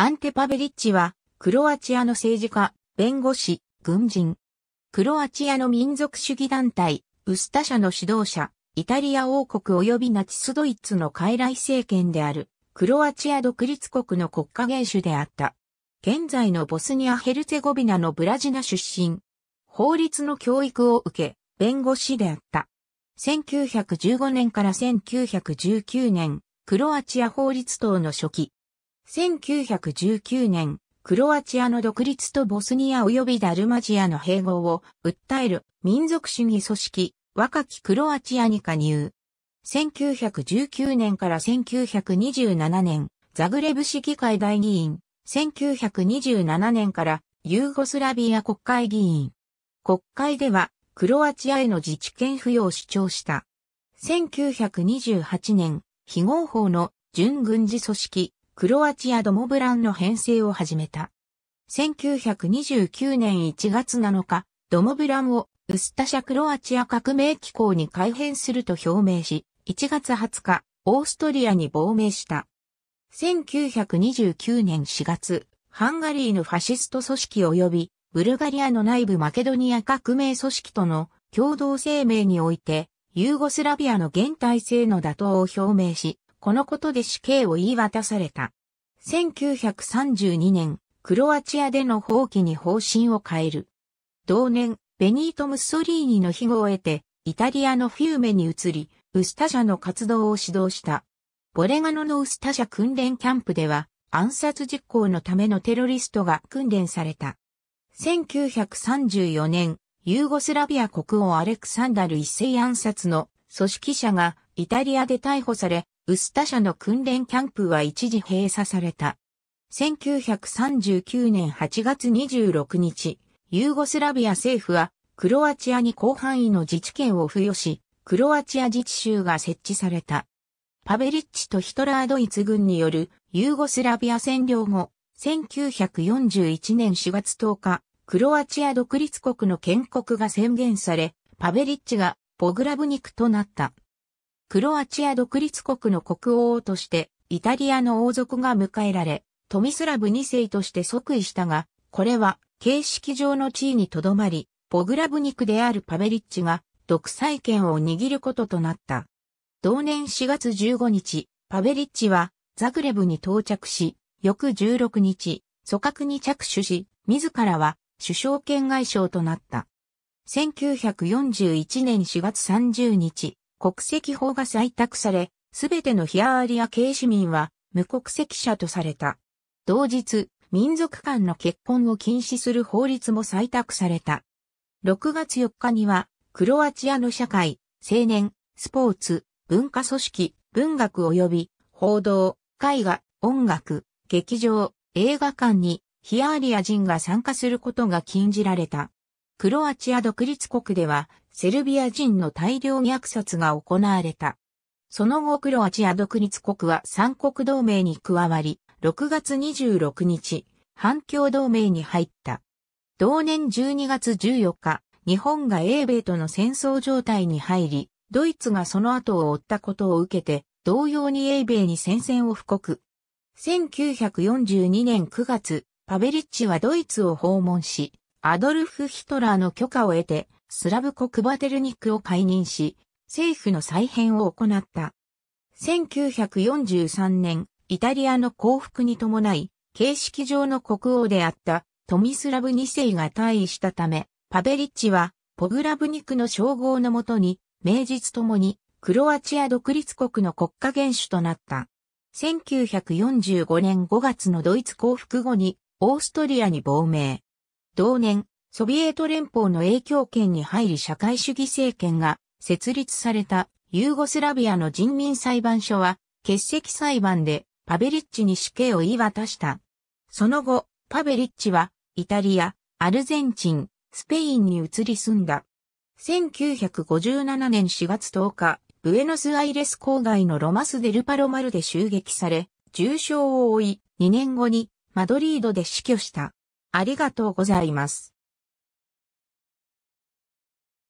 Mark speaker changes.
Speaker 1: アンテパベリッチは、クロアチアの政治家、弁護士、軍人。クロアチアの民族主義団体、ウスタ社の指導者、イタリア王国及びナチスドイツの傀儡政権である、クロアチア独立国の国家元首であった。現在のボスニア・ヘルツェゴビナのブラジナ出身。法律の教育を受け、弁護士であった。1915年から1919年、クロアチア法律党の初期、1919年、クロアチアの独立とボスニア及びダルマジアの併合を訴える民族主義組織、若きクロアチアに加入。1919年から1927年、ザグレブ市議会大議員。1927年からユーゴスラビア国会議員。国会ではクロアチアへの自治権付与を主張した。1928年、非合法の準軍事組織、クロアチアドモブランの編成を始めた。1929年1月7日、ドモブランをウスタシャクロアチア革命機構に改編すると表明し、1月20日、オーストリアに亡命した。1929年4月、ハンガリーのファシスト組織及び、ブルガリアの内部マケドニア革命組織との共同声明において、ユーゴスラビアの現体制の打倒を表明し、このことで死刑を言い渡された。1932年、クロアチアでの放棄に方針を変える。同年、ベニート・ムッソリーニの庇護を得て、イタリアのフィューメに移り、ウスタ社の活動を指導した。ボレガノのウスタ社訓練キャンプでは、暗殺実行のためのテロリストが訓練された。1934年、ユーゴスラビア国王アレクサンダル一世暗殺の組織者がイタリアで逮捕され、ウスタ社の訓練キャンプは一時閉鎖された。1939年8月26日、ユーゴスラビア政府は、クロアチアに広範囲の自治権を付与し、クロアチア自治州が設置された。パベリッチとヒトラードイツ軍によるユーゴスラビア占領後、1941年4月10日、クロアチア独立国の建国が宣言され、パベリッチがポグラブニクとなった。クロアチア独立国の国王として、イタリアの王族が迎えられ、トミスラブ2世として即位したが、これは形式上の地位にとどまり、ボグラブニクであるパベリッチが独裁権を握ることとなった。同年4月15日、パベリッチはザグレブに到着し、翌16日、組閣に着手し、自らは首相権外相となった。1941年4月30日、国籍法が採択され、すべてのヒアーリア系市民は無国籍者とされた。同日、民族間の結婚を禁止する法律も採択された。6月4日には、クロアチアの社会、青年、スポーツ、文化組織、文学及び、報道、絵画、音楽、劇場、映画館にヒアーリア人が参加することが禁じられた。クロアチア独立国ではセルビア人の大量虐殺が行われた。その後クロアチア独立国は三国同盟に加わり、6月26日、反共同盟に入った。同年12月14日、日本が英米との戦争状態に入り、ドイツがその後を追ったことを受けて、同様に英米に戦線を布告。1942年9月、パベリッチはドイツを訪問し、アドルフ・ヒトラーの許可を得て、スラブ国バテルニックを解任し、政府の再編を行った。1943年、イタリアの降伏に伴い、形式上の国王であったトミスラブ2世が退位したため、パベリッチはポグラブニックの称号のもとに、名実ともにクロアチア独立国の国家元首となった。1945年5月のドイツ降伏後にオーストリアに亡命。同年、ソビエト連邦の影響圏に入り社会主義政権が設立されたユーゴスラビアの人民裁判所は欠席裁判でパベリッチに死刑を言い渡した。その後、パベリッチはイタリア、アルゼンチン、スペインに移り住んだ。1957年4月10日、ブエノスアイレス郊外のロマス・デルパロマルで襲撃され、重傷を負い、2年後にマドリードで死去した。ありがとうございます。